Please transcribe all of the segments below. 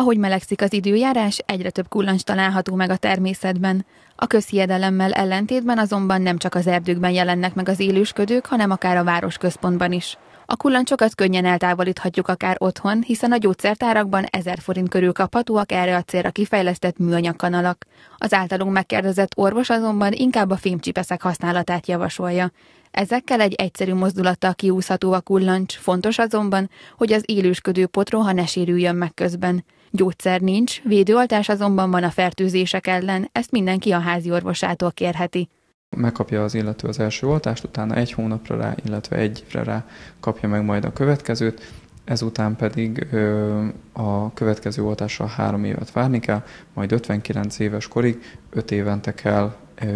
Ahogy melegszik az időjárás, egyre több kullancs található meg a természetben. A közhiedelemmel ellentétben azonban nem csak az erdőkben jelennek meg az élősködők, hanem akár a városközpontban is. A kullancsokat könnyen eltávolíthatjuk akár otthon, hiszen a gyógyszertárakban 1000 forint körül kaphatóak erre a célra kifejlesztett műanyagkanalak. Az általunk megkérdezett orvos azonban inkább a fémcsipeszek használatát javasolja. Ezekkel egy egyszerű mozdulattal kiúszható a kullancs, fontos azonban, hogy az élősködő potroha ne sérüljön meg közben. Gyógyszer nincs, védőoltás azonban van a fertőzések ellen, ezt mindenki a házi orvosától kérheti. Megkapja az illető az első oltást, utána egy hónapra rá, illetve egy évre rá kapja meg majd a következőt, ezután pedig ö, a következő oltásra három évet várni kell, majd 59 éves korig 5 évente kell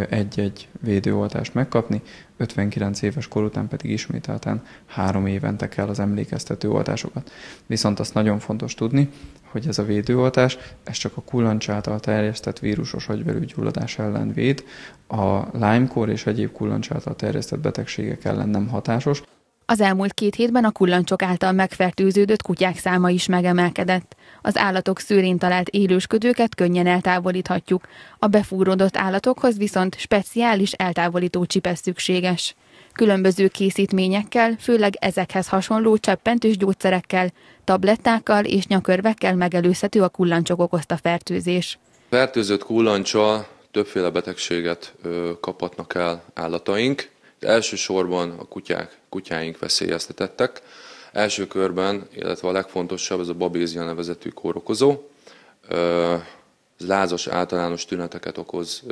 egy-egy védőoltást megkapni, 59 éves kor után pedig ismételten három évente kell az emlékeztető oltásokat. Viszont azt nagyon fontos tudni, hogy ez a védőoltás, ez csak a kullancs által terjesztett vírusos agyvelőgyulladás ellen véd, a Lyme-kor és egyéb kullancs által terjesztett betegségek ellen nem hatásos. Az elmúlt két hétben a kullancsok által megfertőződött kutyák száma is megemelkedett. Az állatok szőrén talált élősködőket könnyen eltávolíthatjuk, a befúródott állatokhoz viszont speciális eltávolító csipes szükséges. Különböző készítményekkel, főleg ezekhez hasonló cseppentős gyógyszerekkel, tablettákkal és nyakörvekkel megelőzhető a kullancsok okozta fertőzés. Fertőzött kullancsa többféle betegséget kaphatnak el állataink. Elsősorban a kutyák, kutyáink veszélyeztetettek. Első körben, illetve a legfontosabb, ez a babézia nevezetű kórokozó. Ez lázas általános tüneteket okoz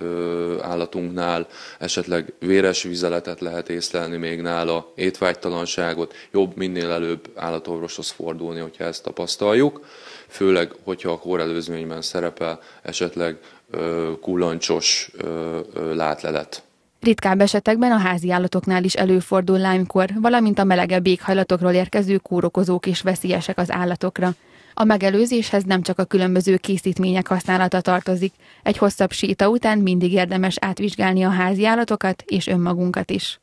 állatunknál, esetleg véres vizeletet lehet észlelni még nála, étvágytalanságot, jobb minél előbb állatorvoshoz fordulni, hogyha ezt tapasztaljuk, főleg, hogyha a kórelőzményben szerepel esetleg kullancsos látlelet. Ritkább esetekben a házi állatoknál is előfordul lánykor, valamint a melegebb éghajlatokról érkező kórokozók is veszélyesek az állatokra. A megelőzéshez nem csak a különböző készítmények használata tartozik, egy hosszabb síta után mindig érdemes átvizsgálni a házi állatokat és önmagunkat is.